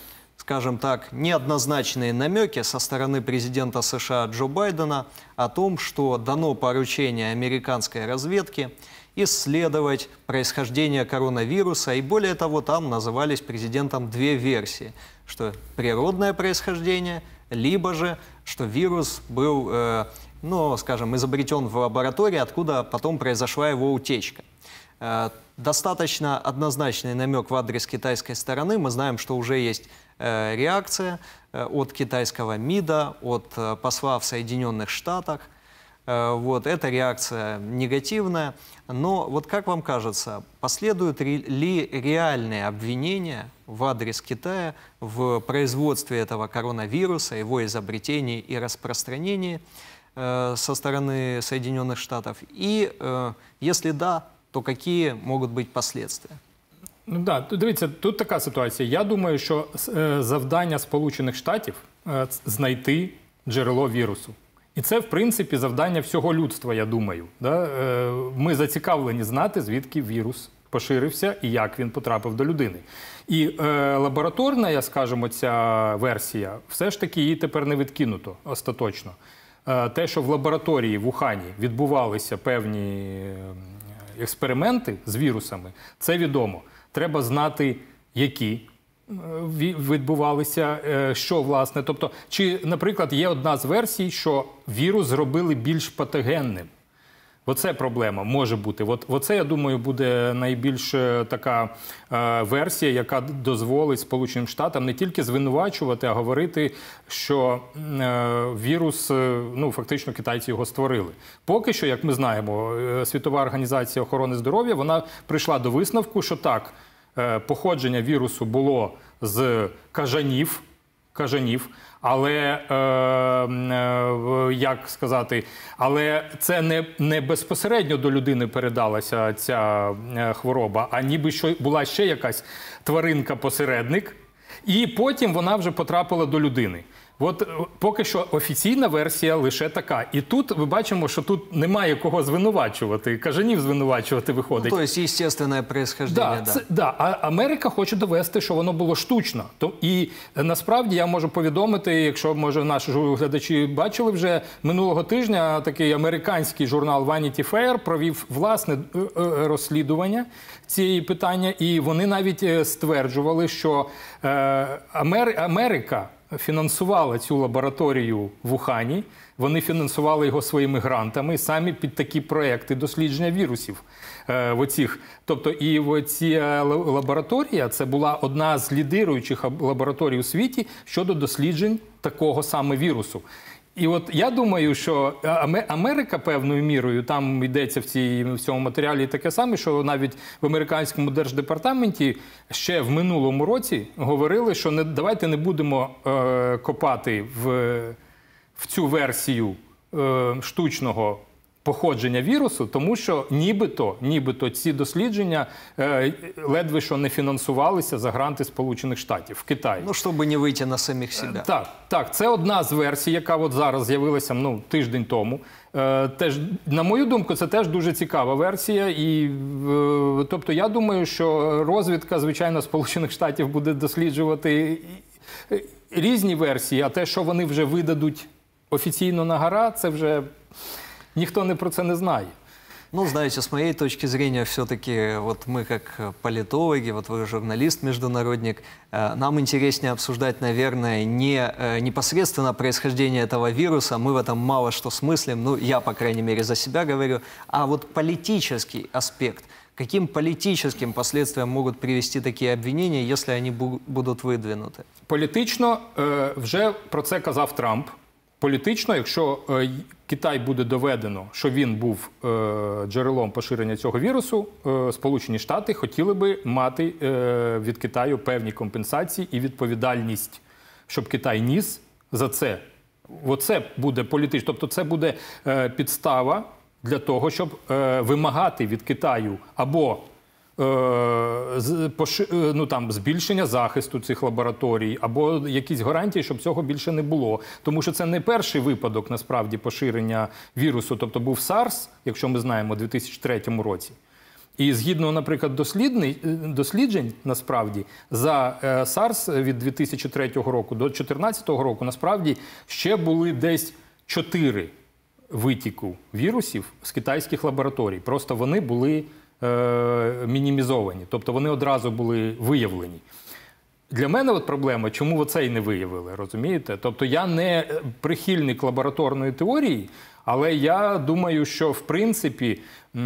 скажем так, неоднозначные намеки со стороны президента США Джо Байдена о том, что дано поручение американской разведке исследовать происхождение коронавируса. И более того, там назывались президентом две версии, что природное происхождение, либо же, что вирус был, э, ну, скажем, изобретен в лаборатории, откуда потом произошла его утечка. Э, достаточно однозначный намек в адрес китайской стороны. Мы знаем, что уже есть Э, реакция э, от китайского МИДа, от э, посла в Соединенных Штатах. Вот, эта реакция негативная. Но вот как вам кажется, последуют ли реальные обвинения в адрес Китая в производстве этого коронавируса, его изобретении и распространении э, со стороны Соединенных Штатов? И э, если да, то какие могут быть последствия? Ну да, дивіться, тут така ситуація. Я думаю, що е, завдання Сполучених Штатів е, знайти джерело вірусу. І це, в принципі, завдання всього людства, я думаю. Да? Е, ми зацікавлені знати, звідки вірус поширився і як він потрапив до людини. І е, лабораторна, я скажімо, ця версія, все ж таки її тепер не відкинуто остаточно. Е, те, що в лабораторії в Ухані відбувалися певні ем, експерименти з вірусами, це відомо. треба знати, які відбувалися, що власне. Тобто, чи, наприклад, є одна з версій, що вірус зробили більш патогенним. Оце проблема може бути. От оце, я думаю, буде найбільш е, така е, версія, яка дозволить Сполученим Штатам не тільки звинувачувати, а говорити, що е, вірус, е, ну фактично, китайці його створили. Поки що, як ми знаємо, е, світова організація охорони здоров'я вона прийшла до висновку, що так, е, походження вірусу було з кажанів. Кажанів, але е, е як сказати, але це не не безпосередньо до людини передалася ця е, хвороба, а ніби що була ще якась тваринка-посередник, і потім вона вже потрапила до людини. От е, поки що офіційна версія лише така. І тут ми бачимо, що тут немає кого звинувачувати. Кажанів звинувачувати виходить. Ну, тобто, естественне происхождення. Да, Це, да. А Америка хоче довести, що воно було штучно. То, і е, насправді я можу повідомити, якщо може наші глядачі бачили вже минулого тижня, такий американський журнал Vanity Fair провів власне е, розслідування цієї питання, і вони навіть стверджували, що е, Америка фінансувала цю лабораторію в Ухані. Вони фінансували його своїми грантами самі під такі проекти дослідження вірусів. Е, в оціх. Тобто, і ця е, лабораторія це була одна з лідируючих лабораторій у світі щодо досліджень такого саме вірусу. І от я думаю, що Америка певною мірою там йдеться в цій в цьому матеріалі таке саме, що навіть в американському держдепартаменті ще в минулому році говорили, що не давайте не будемо е, копати в, в цю версію е, штучного походження вірусу, тому що нібито нібито ці дослідження е, ледве що не фінансувалися за гранти Сполучених Штатів в Китаї. Ну, щоб не вийти на самих себе. Е, так, так, це одна з версій, яка от зараз з'явилася ну, тиждень тому. Е, теж, На мою думку, це теж дуже цікава версія. І е, тобто, я думаю, що розвідка, звичайно, Сполучених Штатів буде досліджувати різні версії, а те, що вони вже видадуть офіційно на гора, це вже. Никто не про это не знает. Ну, знаете, с моей точки зрения, все-таки вот мы как э, политологи, вот вы журналист-международник, э, нам интереснее обсуждать, наверное, не э, непосредственно происхождение этого вируса, мы в этом мало что смыслим, ну, я, по крайней мере, за себя говорю, а вот политический аспект – Каким политическим последствиям могут привести такие обвинения, якщо вони будуть видвинуті? Політично уже про це казав Трамп. Політично, якщо е, Китай буде доведено, що він був е, джерелом поширення цього вірусу, е, Сполучені Штати хотіли би мати від Китаю певні компенсації і відповідальність, щоб Китай ніс за це. Оце буде політично. Тобто, це буде підстава для того, щоб вимагати від Китаю або Е, е, ну там збільшення захисту цих лабораторій або якісь гарантії, щоб цього більше не було, тому що це не перший випадок насправді поширення вірусу, тобто був SARS, якщо ми знаємо, у 2003 році. І згідно, наприклад, е, досліджень, насправді, за SARS від 2003 року до 2014 року, насправді ще були десь чотири витіку вірусів з китайських лабораторій. Просто вони були Е, мінімізовані, тобто вони одразу були виявлені. Для мене от проблема, чому це і не виявили, розумієте? Тобто я не прихильник лабораторної теорії, але я думаю, що в принципі Е,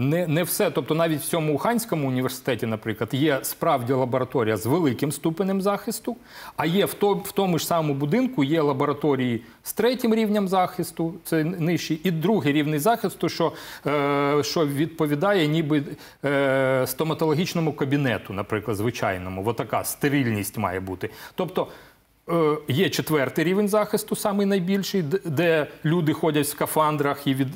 не не все. Тобто, навіть в цьому Уханському університеті, наприклад, є справді лабораторія з великим ступенем захисту, а є в, то, в тому ж самому будинку є лабораторії з третім рівнем захисту, це нижчий, і другий рівний захисту, що е, що відповідає ніби е, стоматологічному кабінету, наприклад, звичайному. Отака стерильність має бути. Тобто Е, є четвертий рівень захисту, самий найбільший, де люди ходять в скафандрах і від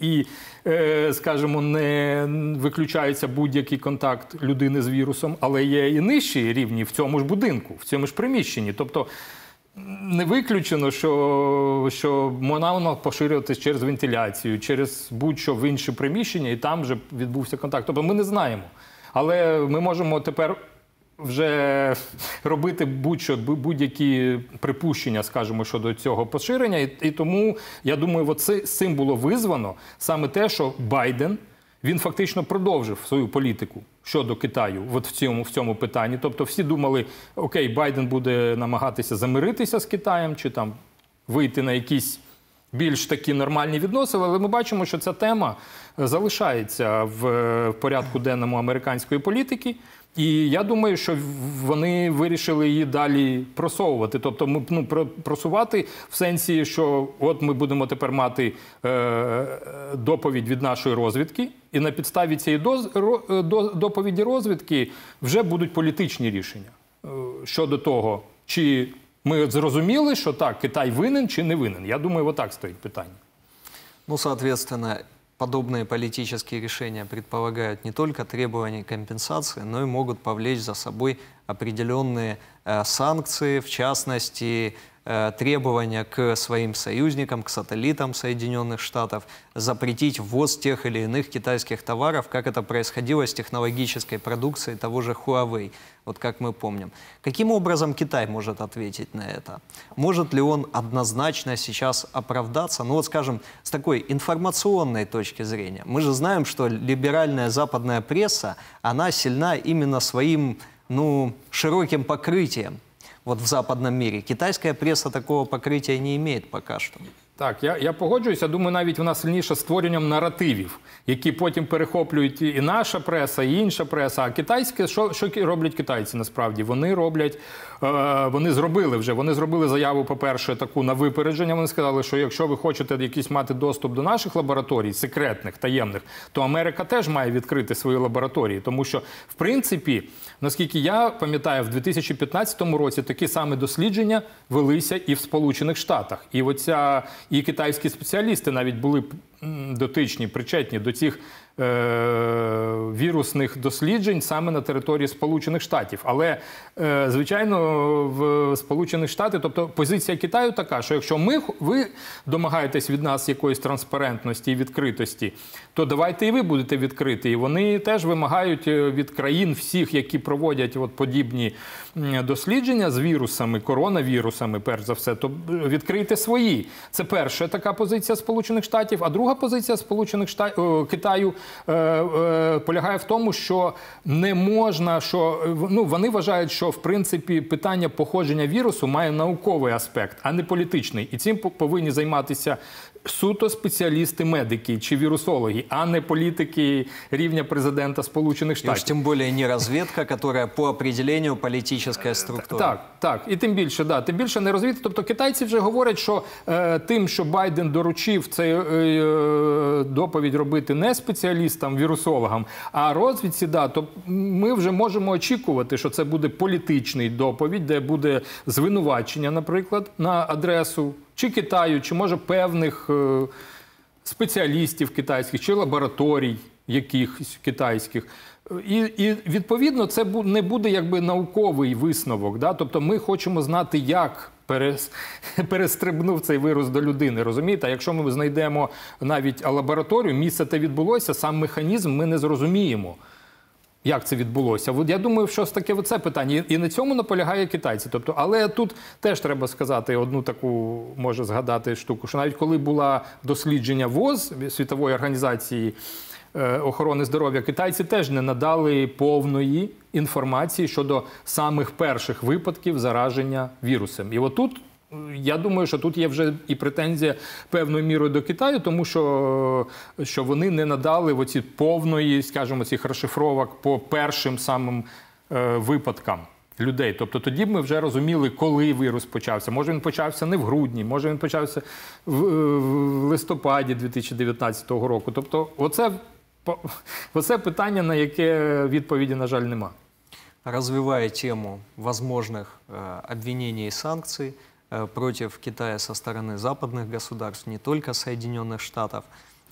і, е, скажімо, не виключається будь-який контакт людини з вірусом, але є і нижчі рівні в цьому ж будинку, в цьому ж приміщенні. Тобто не виключено, що що можна поширюватися через вентиляцію, через будь-що в інше приміщення, і там вже відбувся контакт. Тобто ми не знаємо, але ми можемо тепер вже [laughs] робити будь-що будь-які припущення, скажімо, щодо цього поширення, і, і тому я думаю, от з цим було визвано саме те, що Байден. Він фактично продовжив свою політику щодо Китаю, от в цьому в цьому питанні. Тобто, всі думали, окей, Байден буде намагатися замиритися з Китаєм чи там вийти на якісь більш такі нормальні відносини. Але ми бачимо, що ця тема залишається в порядку денному американської політики. І я думаю, що вони вирішили її далі просовувати. Тобто, ми ну, просувати в сенсі, що от ми будемо тепер мати е, доповідь від нашої розвідки, і на підставі цієї доз, е, до, доповіді розвідки вже будуть політичні рішення е, щодо того, чи ми зрозуміли, що так Китай винен чи не винен. Я думаю, отак стоїть питання. Ну, соответственно, Подобные политические решения предполагают не только требования компенсации, но и могут повлечь за собой определенные э, санкции, в частности, Э, требования к своим союзникам, к сателлитам Соединенных Штатов, запретить ввоз тех или иных китайских товаров, как это происходило с технологической продукцией того же Huawei, вот как мы помним. Каким образом Китай может ответить на это? Может ли он однозначно сейчас оправдаться? Ну вот, скажем, с такой информационной точки зрения. Мы же знаем, что либеральная западная пресса, она сильна именно своим ну, широким покрытием вот в западном мире. Китайская пресса такого покриття не имеет пока що. Так, я я погоджуюся. Думаю, навіть вона сильніше створенням наративів, які потім перехоплюють і наша преса, і інша преса. А китайське, що що роблять китайці? Насправді вони роблять, е, вони зробили вже. Вони зробили заяву. По перше, таку на випередження. Вони сказали, що якщо ви хочете якісь мати доступ до наших лабораторій, секретних таємних, то Америка теж має відкрити свої лабораторії, тому що в принципі Наскільки я пам'ятаю, в 2015 році такі саме дослідження велися і в Сполучених Штатах. І оця і китайські спеціалісти навіть були дотичні, причетні до цих Е, вірусних досліджень саме на території Сполучених Штатів. Але, е, звичайно, в Сполучених Штатах, тобто позиція Китаю така, що якщо ми ви домагаєтесь від нас якоїсь транспарентності і відкритості, то давайте і ви будете відкриті. І вони теж вимагають е, від країн всіх, які проводять от подібні дослідження з вірусами, коронавірусами, перш за все, то відкрийте свої. Це перша така позиція Сполучених Штатів. А друга позиція Сполучених Штатів Китаю. Е, е, полягає в тому, що не можна, що ну вони вважають, що в принципі питання походження вірусу має науковий аспект, а не політичний, і цим повинні займатися суто спеціалісти медики чи вірусологи, а не політики рівня президента Сполучених Штатів. Тим більше не розвідка, яка по определенню політична структура. Так, так. І тим більше, да, тим більше не розвідка. Тобто китайці вже говорять, що е, тим, що Байден доручив цей е, е, доповідь робити не спеціалістам, вірусологам, а розвідці, да, то ми вже можемо очікувати, що це буде політичний доповідь, де буде звинувачення, наприклад, на адресу чи Китаю, чи може певних е, спеціалістів китайських, чи лабораторій якихось китайських. І і відповідно це не буде якби науковий висновок. Да? Тобто ми хочемо знати, як [laughs] перестрибнув цей вирус до людини. Розумієте, а якщо ми знайдемо навіть лабораторію, місце те відбулося, сам механізм ми не зрозуміємо як це відбулося. я думаю, що таке це питання, і на цьому наполягає китайці. Тобто, але тут теж треба сказати одну таку, може згадати штуку, що навіть коли було дослідження ВОЗ світової організації. Е, охорони здоров'я китайці теж не надали повної інформації щодо самих перших випадків зараження вірусом. І отут я думаю, що тут є вже і претензія певною мірою до Китаю, тому що що вони не надали оці повної, скажімо, цих розшифровок по першим самим е, випадкам. Людей, тобто тоді б ми вже розуміли, коли вірус почався. Може він почався не в грудні, може він почався в, е, в листопаді 2019 року. Тобто, оце оце питання, на яке відповіді, на жаль, нема. Розвиває тему можливих е, обвинений і санкцій. Э, против Китая со стороны западных государств, не только Соединенных Штатов.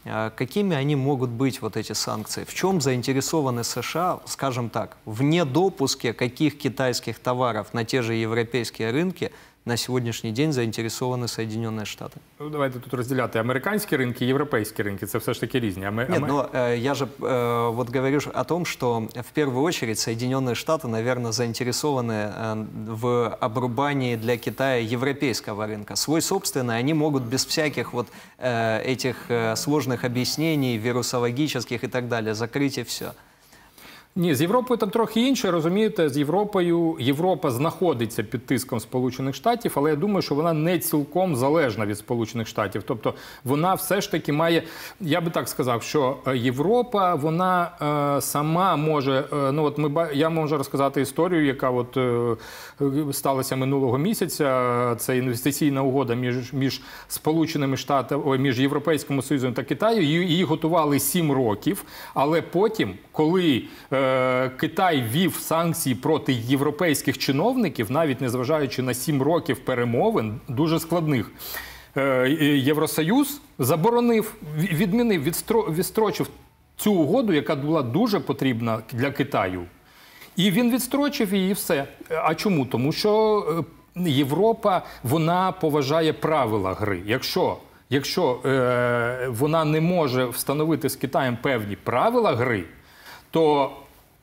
А какими они могут быть, вот эти санкции? В чем заинтересованы США, скажем так, в недопуске каких китайских товаров на те же европейские рынки – на сьогоднішній день заінтересовані Соединені Штати. Ну, давайте тут розділяти американські ринки і європейські ринки. Це все ж таки різні. А ми, а Нет, а ми... но э, я же э, вот говорю о том, что в первую очередь Соединенные Штаты, наверное, заинтересованы э, в обрубании для Китая европейского рынка. Свой собственный они могут без всяких вот э, этих э, сложных объяснений, вирусологических и так далее, закрыть все. Ні, з Європою там трохи інше. Розумієте, з Європою Європа знаходиться під тиском Сполучених Штатів, але я думаю, що вона не цілком залежна від Сполучених Штатів. Тобто вона все ж таки має. Я би так сказав, що е, Європа вона е, сама може. Е, ну от ми я можу розказати історію, яка от е, сталася минулого місяця. Це інвестиційна угода між між Сполученими Штатами, між Європейським Союзом та Китаєм. Її готували сім років, але потім, коли е, Е, Китай вів санкції проти європейських чиновників, навіть незважаючи на сім років перемовин, дуже складних. Е, Євросоюз заборонив, відмінив, відстрочив цю угоду, яка була дуже потрібна для Китаю. І він відстрочив її все. А чому? Тому що е, Європа вона поважає правила гри. Якщо якщо е, вона не може встановити з Китаєм певні правила гри, то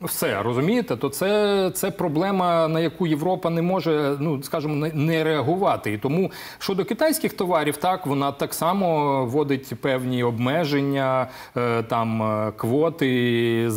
все розумієте, то це це проблема, на яку Європа не може, ну скажімо, не реагувати. І тому щодо китайських товарів, так вона так само вводить певні обмеження, е, там е, квоти.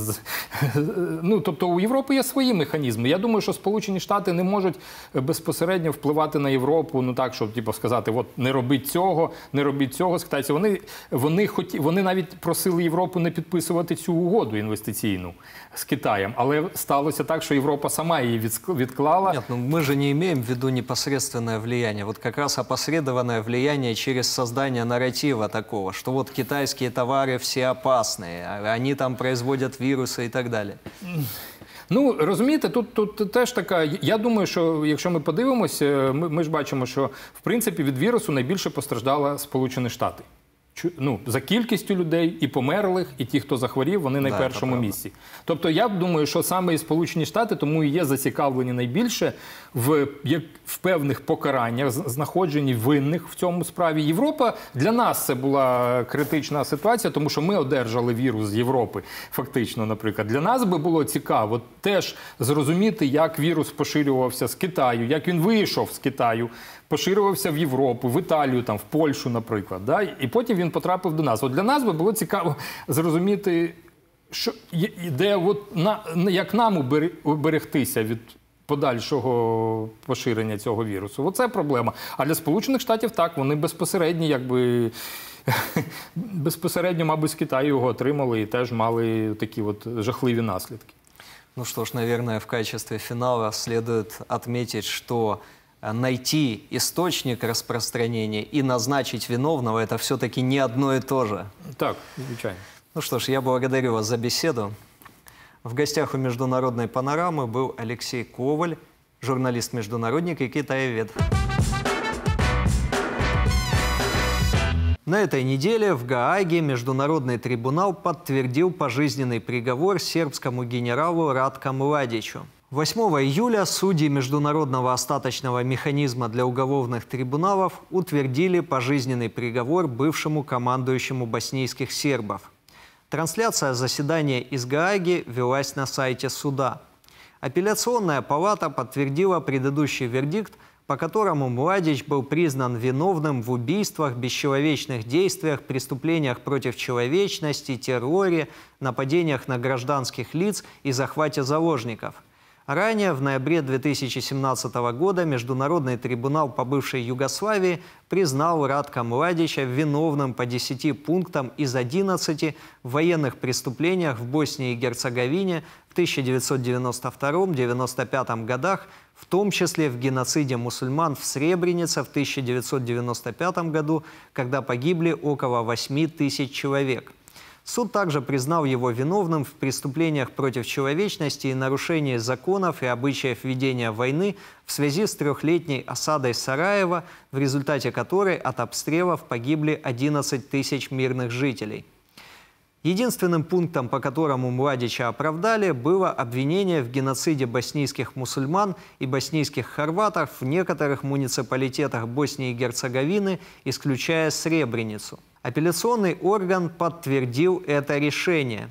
Ну тобто у Європи є свої механізми. Я думаю, що Сполучені Штати не можуть безпосередньо впливати на Європу, ну так, щоб типу, сказати, от не робіть цього, не робіть цього. З вони вони хоті, вони навіть просили Європу не підписувати цю угоду інвестиційну з Китаєм. Китаем. Але сталося так, что Европа сама її відклала. Нет, ну мы же не имеем в виду непосредственное влияние. Вот как раз опосредованное влияние через создание нарратива такого, что вот китайские товары все опасные, а они там производят вирусы и так далее. Ну розумієте, тут тут теж така. Я думаю, що якщо ми подивимося, ми, ми ж бачимо, що в принципі від вірусу найбільше постраждала Сполучені Штати. ну, за кількістю людей і померлих, і ті, хто захворів, вони на першому місці. Тобто, я думаю, що саме і Сполучені Штати тому і є зацікавлені найбільше в як в певних покараннях, знаходженні винних в цьому справі. Європа для нас це була критична ситуація, тому що ми одержали вірус з Європи. Фактично, наприклад, для нас би було цікаво теж зрозуміти, як вірус поширювався з Китаю, як він вийшов з Китаю поширювався в Європу, в Італію, там в Польщу, наприклад. Да? І потім він потрапив до нас. От для нас би було цікаво зрозуміти, що де от на як нам уберегтися від. Подальшого поширення цього вірусу. Оце проблема. А для Сполучених Штатів так, вони безпосередньо, якби [laughs] безпосередньо, мабуть, з Китаю його отримали і теж мали такі от жахливі наслідки. Ну що ж, навірно, в качестве финала следует отметить, что Э, найти источник распространения и назначить виновного – это все-таки не одно и то же. Так, отвечаем. Ну что ж, я благодарю вас за беседу. В гостях у «Международной панорамы» был Алексей Коваль, журналист-международник и китаевед. На этой неделе в Гааге Международный трибунал подтвердил пожизненный приговор сербскому генералу Радко Младичу. 8 июля судьи Международного остаточного механизма для уголовных трибуналов утвердили пожизненный приговор бывшему командующему боснийских сербов. Трансляция заседания из Гааги велась на сайте суда. Апелляционная палата подтвердила предыдущий вердикт, по которому Младич был признан виновным в убийствах, бесчеловечных действиях, преступлениях против человечности, терроре, нападениях на гражданских лиц и захвате заложников – Ранее, в ноябре 2017 года, Международный трибунал по бывшей Югославии признал Радка Младича виновным по 10 пунктам из 11 в военных преступлениях в Боснии и Герцеговине в 1992-1995 годах, в том числе в геноциде мусульман в Сребренице в 1995 году, когда погибли около 8 тысяч человек – Суд также признал его виновным в преступлениях против человечности и нарушении законов и обычаев ведения войны в связи с трехлетней осадой Сараева, в результате которой от обстрелов погибли 11 тысяч мирных жителей. Единственным пунктом, по которому Младича оправдали, было обвинение в геноциде боснийских мусульман и боснийских хорватов в некоторых муниципалитетах Боснии и Герцеговины, исключая Сребреницу – Апелляционный орган подтвердил это решение.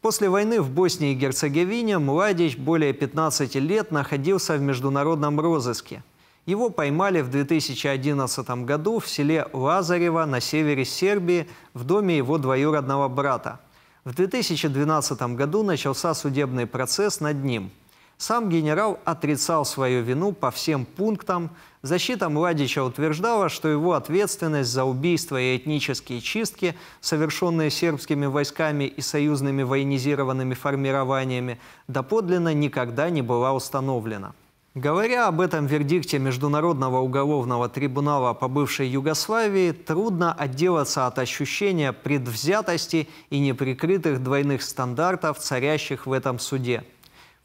После войны в Боснии и Герцеговине Младич более 15 лет находился в международном розыске. Его поймали в 2011 году в селе Лазарево на севере Сербии в доме его двоюродного брата. В 2012 году начался судебный процесс над ним – сам генерал отрицал свою вину по всем пунктам. Защита Младича утверждала, что его ответственность за убийства и этнические чистки, совершенные сербскими войсками и союзными военизированными формированиями, доподлинно никогда не была установлена. Говоря об этом вердикте Международного уголовного трибунала по бывшей Югославии, трудно отделаться от ощущения предвзятости и неприкрытых двойных стандартов, царящих в этом суде.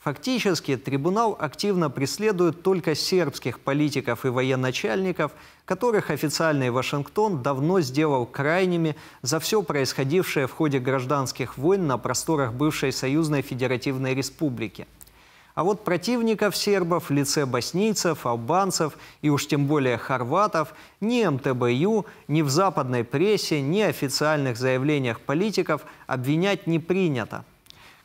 Фактически трибунал активно преследует только сербских политиков и военачальников, которых официальный Вашингтон давно сделал крайними за все происходившее в ходе гражданских войн на просторах бывшей Союзной Федеративной Республики. А вот противников сербов в лице боснийцев, албанцев и уж тем более хорватов ни МТБЮ, ни в западной прессе, ни официальных заявлениях политиков обвинять не принято –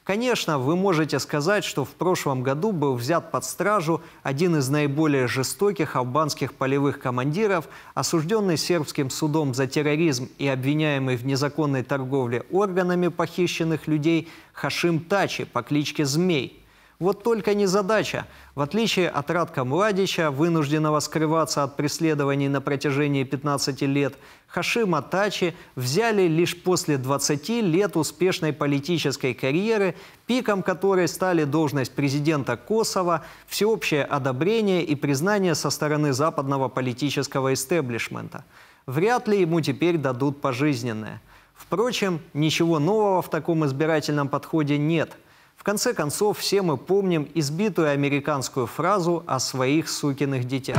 Конечно, вы можете сказать, что в прошлом году был взят под стражу один из наиболее жестоких албанских полевых командиров, осужденный сербским судом за терроризм и обвиняемый в незаконной торговле органами похищенных людей Хашим Тачи по кличке Змей – вот только не задача. В отличие от Радка Младича, вынужденного скрываться от преследований на протяжении 15 лет, Хашима Тачи взяли лишь после 20 лет успешной политической карьеры, пиком которой стали должность президента Косово, всеобщее одобрение и признание со стороны западного политического истеблишмента. Вряд ли ему теперь дадут пожизненное. Впрочем, ничего нового в таком избирательном подходе нет – конце концов, все мы помним избитую американскую фразу о своих сукиных детях.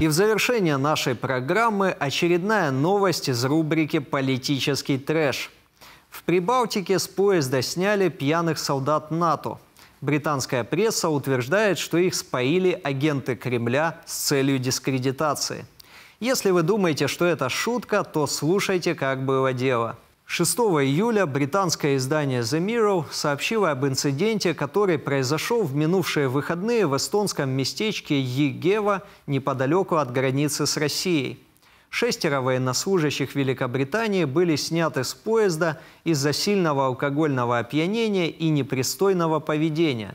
И в завершение нашей программы очередная новость из рубрики «Политический трэш». В Прибалтике с поезда сняли пьяных солдат НАТО. Британская пресса утверждает, что их споили агенты Кремля с целью дискредитации. Если вы думаете, что это шутка, то слушайте, как было дело – 6 июля британское издание The Mirror сообщило об инциденте, который произошел в минувшие выходные в эстонском местечке Егева неподалеку от границы с Россией. Шестеро военнослужащих Великобритании были сняты с поезда из-за сильного алкогольного опьянения и непристойного поведения.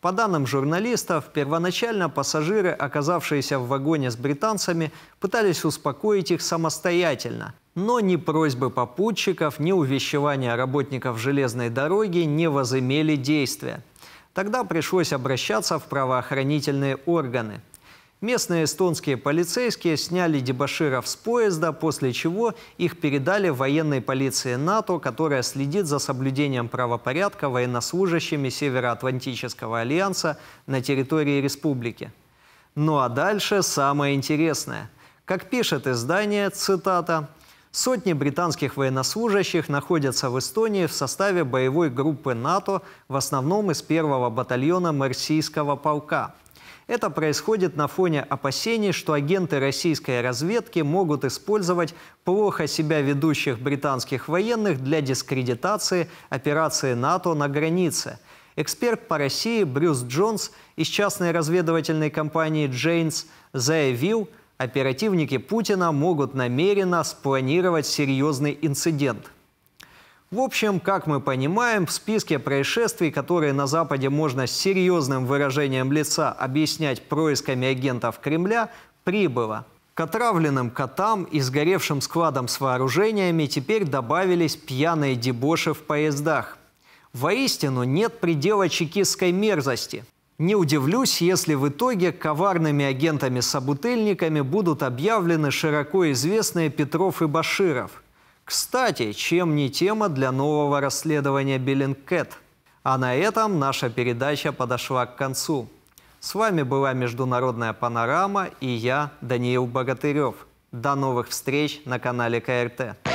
По данным журналистов, первоначально пассажиры, оказавшиеся в вагоне с британцами, пытались успокоить их самостоятельно, но ни просьбы попутчиков, ни увещевания работников железной дороги не возымели действия. Тогда пришлось обращаться в правоохранительные органы. Местные эстонские полицейские сняли дебаширов с поезда, после чего их передали военной полиции НАТО, которая следит за соблюдением правопорядка военнослужащими Североатлантического альянса на территории республики. Ну а дальше самое интересное. Как пишет издание, цитата, Сотни британских военнослужащих находятся в Эстонии в составе боевой группы НАТО, в основном из первого батальона Мерсийского полка. Это происходит на фоне опасений, что агенты российской разведки могут использовать плохо себя ведущих британских военных для дискредитации операции НАТО на границе. Эксперт по России Брюс Джонс из частной разведывательной компании «Джейнс» заявил – Оперативники Путина могут намеренно спланировать серьезный инцидент. В общем, как мы понимаем, в списке происшествий, которые на Западе можно с серьезным выражением лица объяснять происками агентов Кремля, прибыло. К отравленным котам и сгоревшим складам с вооружениями теперь добавились пьяные дебоши в поездах. Воистину нет предела чекистской мерзости. Не удивлюсь, если в итоге коварными агентами-собутыльниками будут объявлены широко известные Петров и Баширов. Кстати, чем не тема для нового расследования Беллингкэт? А на этом наша передача подошла к концу. С вами была «Международная панорама» и я, Даниил Богатырев. До новых встреч на канале КРТ.